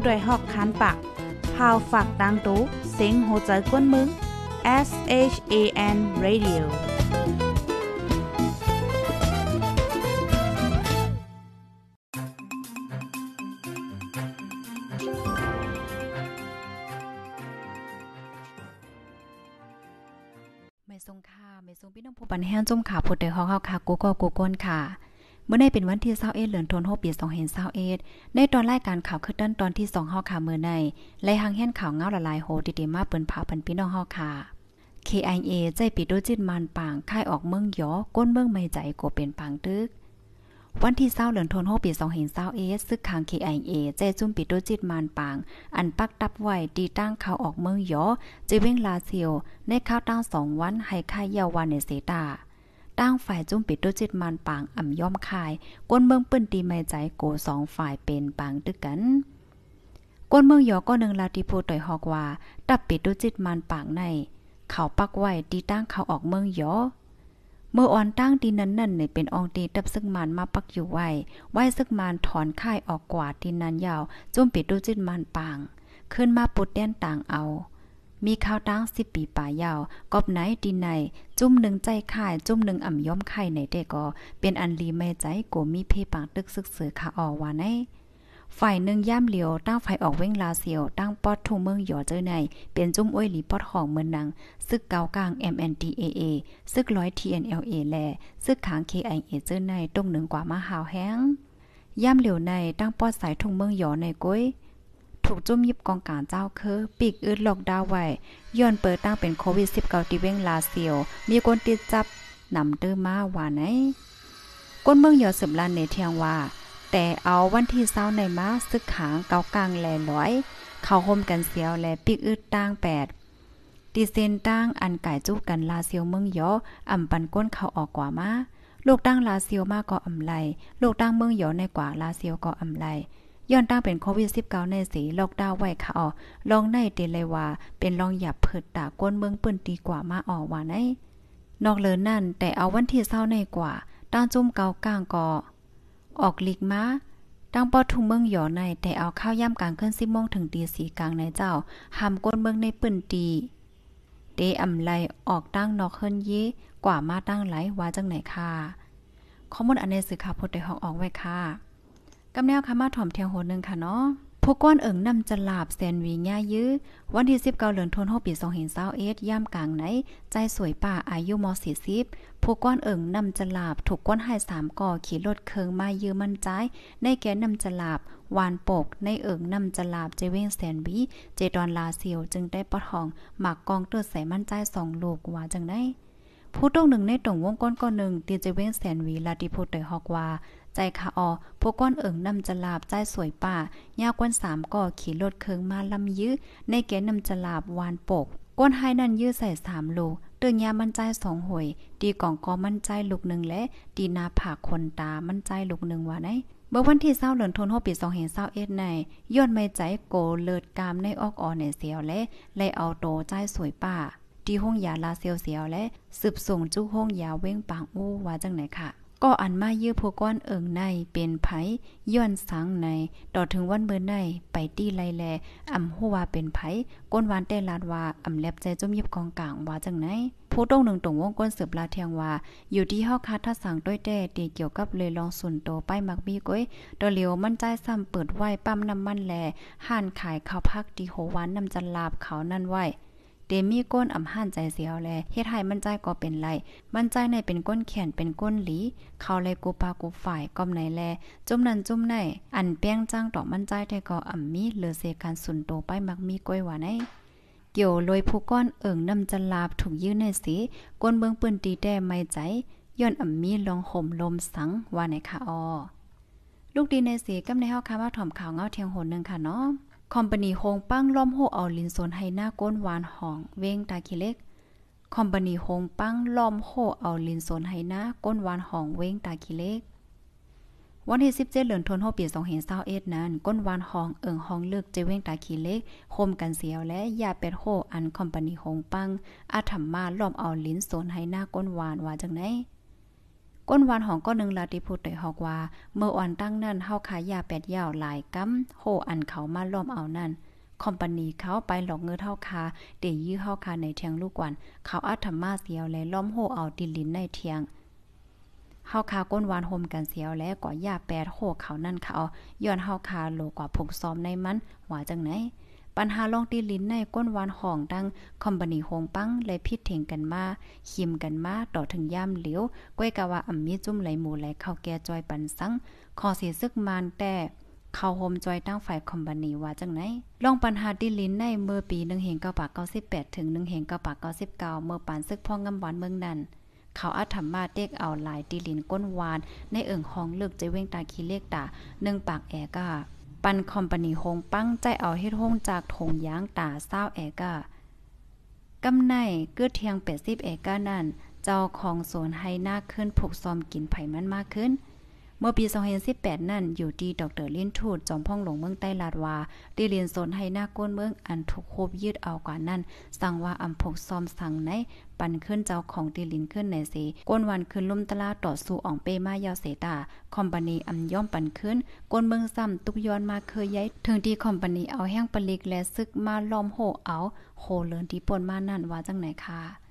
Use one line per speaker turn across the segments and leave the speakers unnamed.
ผู้ดยหอกคันปากพาวฝากดังตู้เซ็งโหใจก้นมึง S H A N Radio ไม่ทรงค่ะไม่ทรงพี่น้องผู้ปันแห้งจุ่มขาผุดเดือหอกเขาค่ะกูก็กูก้นค่ะเมื่อในเป็นวันที่เ้าเอ็ดเหลือนทนโฮปีสองเห็นเ้าเอ็ดในตอนรายการข่าวคือต้นตอนที่สอง่าขาเมื่อใน และหังแห่นข่าวเงาละลายโหติเดมาเปิ้นผาพันพี่น้องเฮาค่ะ KIA ใจปิดด้วยจิตมันปางค่ายออกเมืองยอ ก้นเมืองไม่ใจกเป็นปางตึก วันที่เศร้าเหลือนทนโฮปีสองเห็นเศร้าเอสซึกคาง KIA ใจจุ่มปิดด้วยจิตมันปาง อันปักตับไว้ดีตั้งเขาออกเมืองยอ จะเว้งลาเซียวในข้าวตั้งสองวัน ให้ค่ายเยาวันในเสตาตั้งฝ่ายจุ้มปิดัวจิตมันปางอ่ำย่อมคาย กวนเมืองปื้นตีไม่ใจโกสองฝ่ายเป็นปางตึกกันกวนเมืองยอก็หนึ่งลาติโพต่อยฮอกว่าตับปิดัวจิตมันปางใน เขาปักไว้ตีตั้งเขาออกเมืองยอ เมื่ออ่อนตั้งตีนั้นนั่นเนี่ยเป็นองตีตับซึกมันมาปักอยู่ไว้ไว้ซึกมันถอนค่ายออกกว่าตีนั้นยาว จุ้มปิดดูจิตมันปาง ขึ้นมาปุดแดนต่างเอามีข้าวตั้งสิบปีป่ายาวกอบไหนดินไหนจุ่มหนึ่งใจข่ายจุ่มหนึ่งอ่ำย้อมไข่ไหนเด้ก็ เป็นอันลีเม่ใจโกมีเพปางตึกซึกเสือขาออว่าไหนฝ่ายหนึ่งย่ามเหลียวตั้งไฟออกเว้งลาเสียว ตั้งปอดทุ่งเมืองหยอเจอในเป็นจุ้มอ้วยหลีปอดของเมืองนัง ซึกเกากลาง MNTAA ซึกร้อย TNLA แลซึกขาง KIA เจอในตรงหนึ่งกว่ามาหาวแห้งย่ามเหลียวในตั้งปอดสายทุ่งเมืองหยอในก้ยถูกจุ่มยิบกองการเจ้าคือปีกอืดหลอกดาวไว้ย้อนเปิดตั้งเป็นโควิด -19 ตีเว้งลาเซียวมีคนติดจับนำเตอรมาว่าไหน ก้นเมืองยอสืบลานในเทียงว่า แต่เอาวันที่เศร้าในมาซึกขางเกากลางแหลร้อย เขาห่มกันเสียวและปีกอืดตั้งแปดตีเซนตั้งอันไก่จู้กันลาเซียวเมืองยออ่ำปันก้นเขาออกกว่ามาลูกตั้งลาเซียวมากกว่าอ่ำไรลูกตั้งเมืองยอในกว่าลาเซียวก็อ่ำไรย้อนตั้งเป็นโควิด -19 ในสีล็อกดาวน์ไว้ค่ะอ๋อลองในเดเลยว่า เป็นลองหยับเพิดตาก้นเมืองปืนดีกว่ามาออว่าไหนนอกเลินนั่น แต่เอาวันที่เศร้าในกว่าตั้งจุ่มเกากลางก่อออกลีกมาตั้งปอทุ่งเมืองหยอในแต่เอาข้าวย่ำกลางขึ้นสิบโมงถึงตีสีกลางในเจ้าหามก้นเมืองในปืนดีเตอำไลออกตั้งนอกเฮิรนเยกว่ามาตั้งไหลว่าจังไหนค่ะข้อมูลอันในสื่อข่าวพดได้หอกออกไว้ค่ะกำแนวค่ะมาถ่อมเทียงโหดนึงค่ะเนาะ ผู้ก้อนเอิงนำจะลาบแซนวีง่ายยื้อ วันที่19เดือนธันวาคมปี2021ย่ามกลางไหนใจสวยป่าอายุม40ผู้ก้อนเอิงนำจะลาบถูกก้อนหาม3ก่อขี่รถเคิงมายื้อมั่นใจ ในแก่นำจะลาบวานปกในเอิงนำจะลาบเจเวงแซนวี เจดอนลาเซียวจึงได้ปะทองหมากกองเตือใส่มั่นใจ2ลูกว่าจังไดผู้ต้องหนึ่งในตรงวงก้อนก้อนหนึ่งตีเจเวงแซนวีลาติโพเตฮอกว่าใจขาออพวกก้อนเอิงนำจะลาบใจสวยป่ายาก้นสามก่อขี่รถเคืองมาลำยื้อในเกนำจะลาบวานปก ก้นไห้นั่นยื้อใส่สามโลเตึงยามั่นใจสองหวยตีกล่องกอมั่นใจลูกหนึ่งและตีนาผากคนตามั่นใจลูกหนึ่งว่าไหนเมื่อวันที่เศร้าเหลือนทนหปีสองเห็นเศร้าเอ็ดในย้อนไม่ใจโกเลิดกามในออกอ่อนในเสียวและ เลยเอาโตใจสวยป่าที่ห้องยาลาเซียวเสียวและสืบส่งจุ้ห้องยาเว้งปางอู้ว่าจังไหนค่ะก็อันมาเยื้อพวกก้อนเอิงในเป็นไผย้อนสังใน ต่อถึงวันเบื่อในไปตี้ไลแลอ่ำหัวเป็นไผก้นหวานเต้ลาดว่าอ่ำแลบใจจุ่มยิบกองกลางว่าจังไหน ผู้ต้องหนึ่งตรงวงก้นสืบลาเทียงว่าอยู่ที่ห้องคาทัดสังด้วยแต่ตีเกี่ยวกับเลยลองส่วนโตป้ายมักมีก้อยตอเหลียวมั่นใจซ้ำเปิดไหวปั้มน้ำมันแลห่านขายข้าวพักดีโหวานนำจันลาบเขานั่นไหวเดมีก้นอ่ำหันใจเสียวแลเฮ็ดให้มันใจก็เป็นไรมันใจในเป็นก้นแขนเป็นก้นหลีเขาเลยกูปากูฝ่ายก้มไหนแลจุ่มนั้นจุ่มไหนอันเปี้ยงจ้างต่อมันใจแต่ก็อ่ำมีเหลือเสการสุนโตไปมักมีก้อยหวานไอเกี่ยวลอยผู้ก้อนเอิ่งนำจันลาบถูกยื้อในสีก้นเบืองปืนตีแด่ไม่ใจย้อนอ่ำมีลองห่มลมสังว่าหนคาออลูกดีในสีกำในเฮาค่าว่าถ่อมข่าวเงาเทียงหนนึงค่ะเนาะคอมพานีโฮงปั้งล้อมโหเอาลินโซนให้หน้าก้นหวานหองเว้งตากิเล็กคอมพานีโฮงปั้งล้อมโหเอาลินโซนให้หน้าก้นหวานหองเว้งตากิเล็กวันที่สิบเจ็ดเหลือนทนโาคมปี่ยนสองเห็นเเศร้าอ็ดนั้นก้นหวานหองเอิงหองเลือกเจเว้งตาขีเล็กโคมกันเสียวและยาเป็ดโหอันคอมพานีโฮงปังอาธรรมมาล้อมเอาลิ้นโซนให้หน้าก้นหวานว่าจังได๋ก้นวันของก้อนหนึ่งลาติพูดเตยฮอกว่า เมื่ออ่อนตั้งนั่นเฮาขายยาแปดยาวหลายกัมโหอันเขามาล้อมเอานั่น คอมปานีเขาไปหลอกเงินเท่าคาเตยยื้อเท่าคาในเทียงลูกวันเขาอัธมาเสียวและล้อมโหเอาดินลินในเทียงเฮาคาก้นวานโฮมกันเสียวและก่อยาแปดโหเขานั่นเขาย้อนเฮาคาโลกว่าผงซ้อมในมัน หว่าจังไหนปัญหาลองตีลิ้นในก้นวานห่องดังคอมบานีโฮงปังเลยพิดเถียงกันมาคิมกันมาต่อถึงย่ามเหลียวก้วยกะว่าอ่ำมีจุ่มไหลหมูไหลเข้าแก่จอยปันสังขอเสียซึกมานแต่ เข้าโฮมจอยตั้งฝ่ายคอมบานีว่าจังไหน ลองปัญหาดิลิ้นในเมื่อปี1 9 9 8 ถึง1 9 9 9 เมื่อปานซึกพ่องงำหวานเมืองนั้น เขาอาธรรมาเด็กเอาหลายตีลินก้นวาน ในเอิ่งห้องเลือกจะเว้งตาคีเลกตาหนึ่งปากแอกาปันคอมปานีโฮงปั้งใจเอาเฮ็ดโฮงจากถงยางตาเศร้าแอกากำไนเกื้อเทียงเป็ดซิบเอกานั่น เจ้าของสวนให้หน้าขึ้นผูกซอมกินไผ่มันมากขึ้นเมื่อปี2018 นั่นอยู่ที่ดรลินทูดจอมพ่องหลงเมืองใต้ลาดวาได้เรียนสนให้หน้าก้นเมือง อันถูกโคบยืดเอากว่านั่น สั่งว่าอำพกซอมสั่งในปันขึ้นเจ้าของตีลินขึ้นในเสก้นวันขึ้นลุ่มตลาต่อสู้อ่องเป้มายาเสตา คอมพานีอันย่อมปันขึ้นก้นเมืองซ้ำตุกย้อนมาเคยย้ายถึงที่คอมพานีเอาแห้งปลิกและซึกมาล้อมโหเอาโคเลินที่ปนมานั่นว่าจังไหนคะ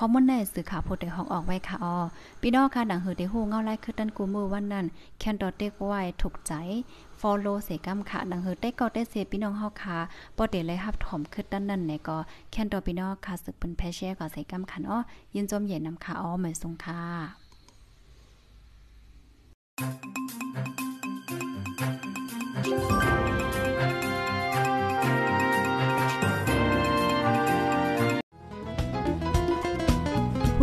คอมมอนเนสื่อข่าวโพดไดห้องออกไว้ค่ะออพี่น้องค่ะดังหือได้ฮู้เงาไล่คือตันกูมือวันนั้นแคนดอเต็กไว้ถูกใจฟอลโลเสกัมค่ะ ดังหือได้ก็ได้เสพี่น้องเฮาค่ะบ่ได้เลยรับถมคือตันนั้นเนี่ยก็แคนดอพี่น้องค่ะสึกเป็นแพเช่ก็เสกัมค่ะอ้อยินจมเย็นนำค่ะอ้อเหมือนสงค่ะ